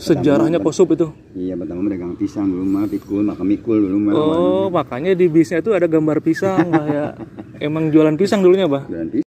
sejarahnya kosup itu iya pertama dagang pisang dulu mah pikul makan mikul dulu mah oh makanya di bisnya itu ada gambar pisang lah ya emang jualan pisang dulunya bah jualan pisang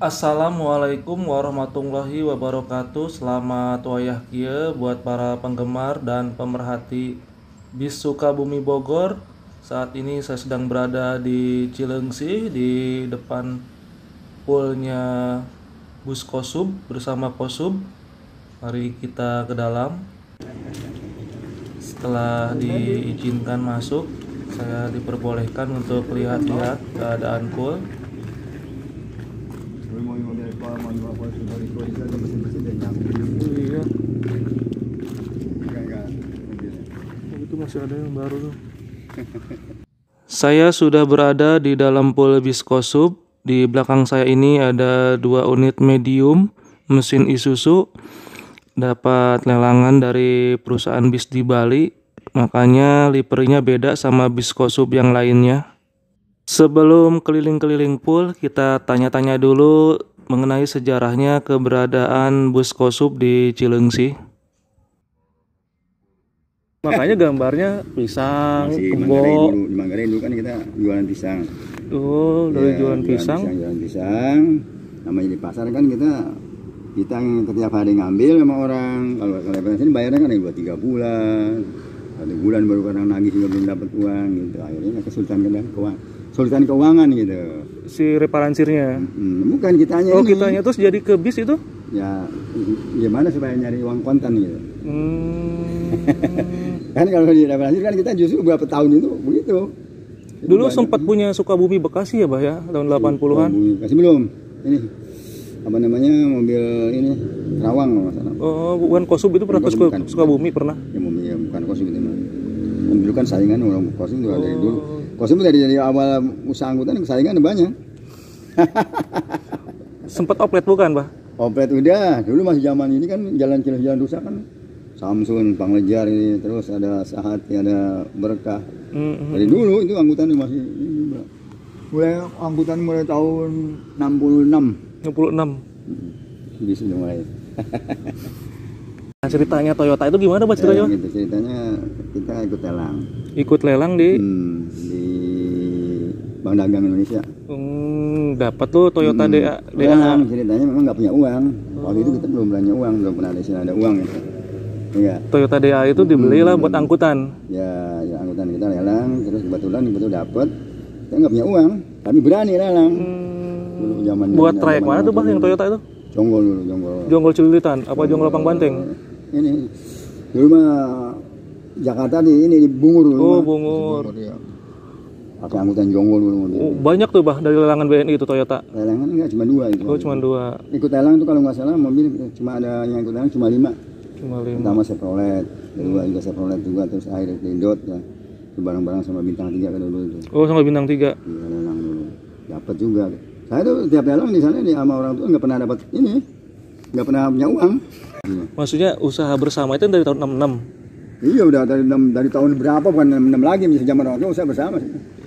Assalamualaikum warahmatullahi wabarakatuh Selamat wayah kia buat para penggemar dan pemerhati bis Sukabumi Bogor Saat ini saya sedang berada di Cilengsi di depan poolnya bus Kosub bersama Kosub Mari kita ke dalam Setelah diizinkan masuk saya diperbolehkan untuk lihat-lihat keadaan pool masih ada yang baru tuh. Saya sudah berada di dalam pool biskosub. Di belakang saya ini ada dua unit medium mesin Isuzu dapat lelangan dari perusahaan bis di Bali. Makanya liperinya beda sama biskosub yang lainnya. Sebelum keliling-keliling pool, kita tanya-tanya dulu mengenai sejarahnya keberadaan bus kosub di Cilengsi. Makanya gambarnya pisang, Masih di Manggarai dulu kan kita jualan pisang. Oh, dari ya, jualan, pisang. Jualan pisang, namanya di pasar kan kita kita yang setiap hari ngambil sama orang. Kalau kalau sini bayarnya kan dua tiga bulan, satu bulan baru kadang nagih juga belum dapat uang gitu. Akhirnya kesulitan kan, keuangan, kesulitan keuangan gitu. Si reparansirnya? Hmm, bukan kitanya. Oh, ini. kitanya terus jadi ke bis itu? Ya, gimana supaya nyari uang kontan gitu. Hmm. kan kalau di daerah Anjir kan kita justru beberapa tahun itu begitu dulu sempat punya Sukabumi Bekasi ya bah ya tahun 80-an iya, Bekasi belum ini apa namanya mobil ini Rawang kalau masalah oh bukan Kosub itu pernah ke Sukabumi pernah ya, bumi, ya bukan Kosub itu mah dulu kan saingan orang Kosub itu oh. dari dulu oh. Kosub dari, dari awal usaha angkutan saingan banyak sempat oplet bukan bah oplet udah dulu masih zaman ini kan jalan jalan rusak kan Samsun, Panglejar ini terus ada Sahat, ada Berkah. Mm-hmm. Dari dulu itu angkutan masih ini, mulai angkutan mulai tahun 66. 66. Jadi sudah mulai. nah, ceritanya Toyota itu gimana, Pak ceritanya? Ya, gitu. Ceritanya kita ikut lelang. Ikut lelang di hmm, di Bank Dagang Indonesia. Hmm, dapat tuh Toyota hmm, DA. Lelang, ceritanya memang nggak punya uang. Waktu oh. itu kita belum punya uang, belum pernah ada sini ada uang ya. Iya. Toyota DA itu dibeli lah buat hmm. angkutan. Ya, ya angkutan kita lelang, terus kebetulan itu dapat. Saya nggak punya uang, tapi berani lelang. Hmm. Zaman buat zaman trayek mana tuh bang yang Toyota itu? Jonggol dulu, Jonggol. Jonggol Cililitan, apa Jonggol Lapang Banteng? Ini, dulu mah Jakarta di ini di Bungur. Dulu oh, Bungur. Bungur ya. Pakai angkutan Jonggol dulu. Oh, banyak tuh bah dari lelangan BNI itu Toyota. Lelangan enggak cuma dua itu. Oh, cuma dua. Ikut lelang tuh kalau nggak salah mobil cuma ada yang ikut lelang cuma lima cuma lima pertama Chevrolet kedua juga Chevrolet juga terus akhirnya Dendot ya itu barang-barang sama bintang tiga kan dulu itu oh sama bintang tiga iya lelang dulu dapat juga saya tuh tiap lelang di sana nih sama orang tua nggak pernah dapat ini nggak pernah punya uang iya. maksudnya usaha bersama itu dari tahun 66 Iya udah dari, dari tahun berapa bukan 66 lagi misalnya zaman orang tua usaha bersama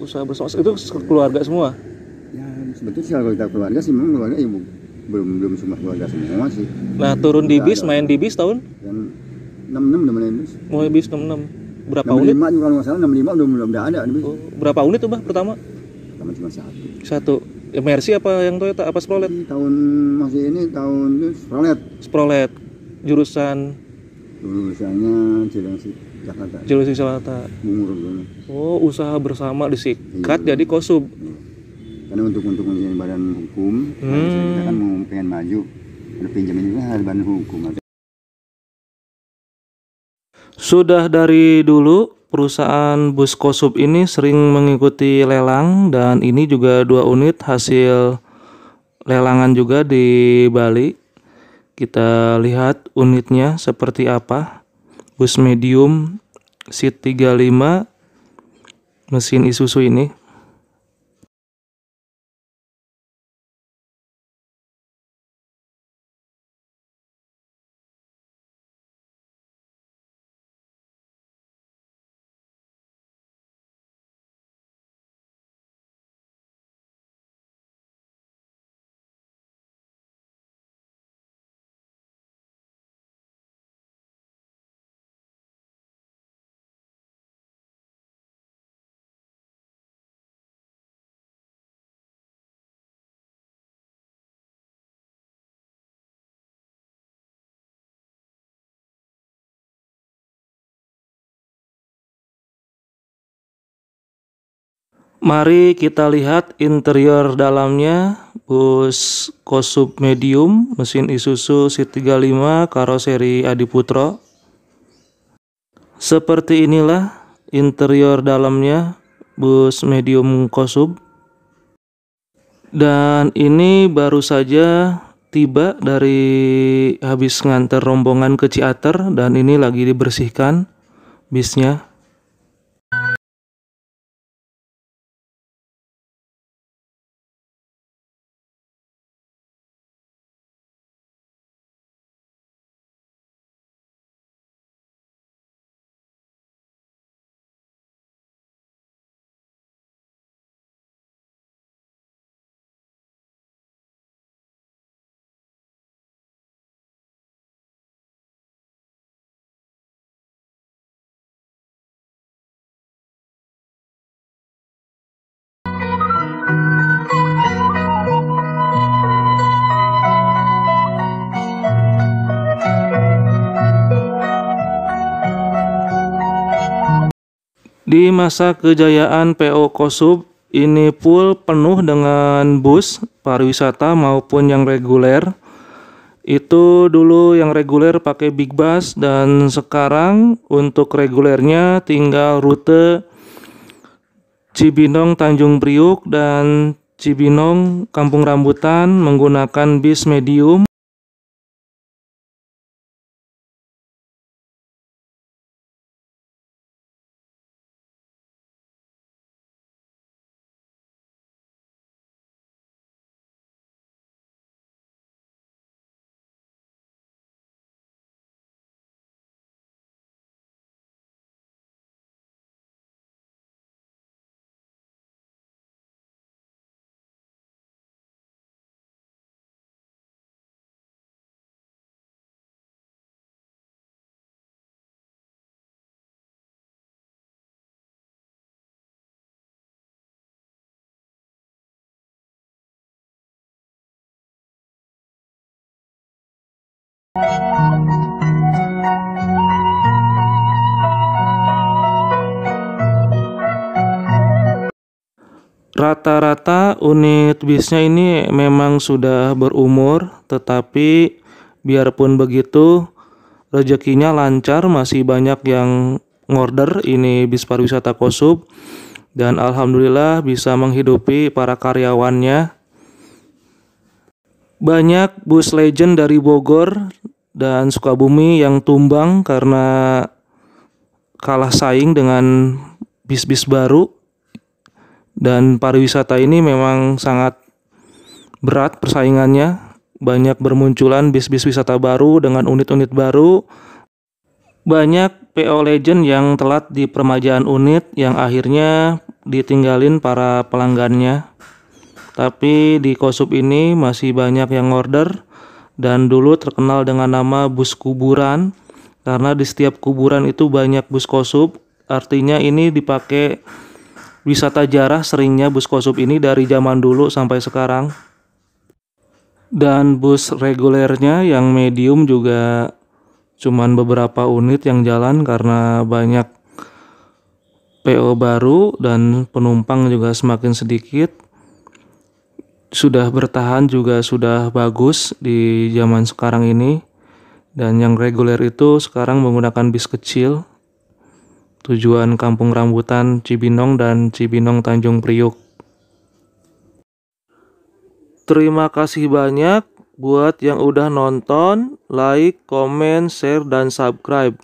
Usaha bersama itu keluarga semua? Ya sebetulnya kalau kita keluarga sih memang keluarga ibu belum belum semua keluarga semua sih nah turun di bis main di bis tahun enam enam udah main bis mau bis enam enam berapa 65 unit? Lima kalau nggak salah lima belum belum ada di bis. Oh, berapa unit tuh bah pertama? Pertama cuma satu. Satu. Ya, Mercy apa yang Toyota apa Sprolet? tahun masih ini tahun Sprolet. Sprolet. Jurusan jurusannya Cilengsi Jakarta. Cilengsi Jakarta. Umur? Oh, usaha bersama disikat iya. jadi kosub. Iya karena untuk untuk menjadi badan hukum hmm. kita kan mau pengen maju ada pinjaman juga harus badan hukum sudah dari dulu perusahaan bus kosub ini sering mengikuti lelang dan ini juga dua unit hasil lelangan juga di Bali. Kita lihat unitnya seperti apa. Bus medium seat 35 mesin Isuzu ini Mari kita lihat interior dalamnya bus Kosub Medium mesin Isuzu C35 karoseri Adiputro. Seperti inilah interior dalamnya bus medium Kosub. Dan ini baru saja tiba dari habis nganter rombongan ke Ciater dan ini lagi dibersihkan bisnya. Di masa kejayaan PO Kosub, ini pul penuh dengan bus pariwisata maupun yang reguler. Itu dulu yang reguler pakai big bus dan sekarang untuk regulernya tinggal rute Cibinong Tanjung Priuk dan Cibinong Kampung Rambutan menggunakan bis medium Rata-rata unit bisnya ini memang sudah berumur, tetapi biarpun begitu rezekinya lancar, masih banyak yang ngorder ini bis pariwisata Kosub dan alhamdulillah bisa menghidupi para karyawannya. Banyak bus legend dari Bogor dan Sukabumi yang tumbang karena kalah saing dengan bis-bis baru dan pariwisata ini memang sangat berat persaingannya banyak bermunculan bis-bis wisata baru dengan unit-unit baru banyak PO Legend yang telat di permajaan unit yang akhirnya ditinggalin para pelanggannya tapi di Kosub ini masih banyak yang order dan dulu terkenal dengan nama bus kuburan karena di setiap kuburan itu banyak bus kosub artinya ini dipakai wisata jarah seringnya bus kosub ini dari zaman dulu sampai sekarang dan bus regulernya yang medium juga cuman beberapa unit yang jalan karena banyak PO baru dan penumpang juga semakin sedikit sudah bertahan juga sudah bagus di zaman sekarang ini dan yang reguler itu sekarang menggunakan bis kecil tujuan Kampung Rambutan Cibinong dan Cibinong Tanjung Priuk. Terima kasih banyak buat yang udah nonton, like, komen, share, dan subscribe.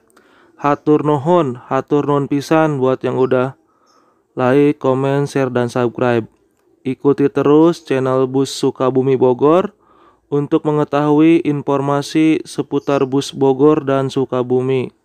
Hatur nuhun, hatur nun pisan buat yang udah like, komen, share, dan subscribe. Ikuti terus channel Bus Sukabumi Bogor untuk mengetahui informasi seputar bus Bogor dan Sukabumi.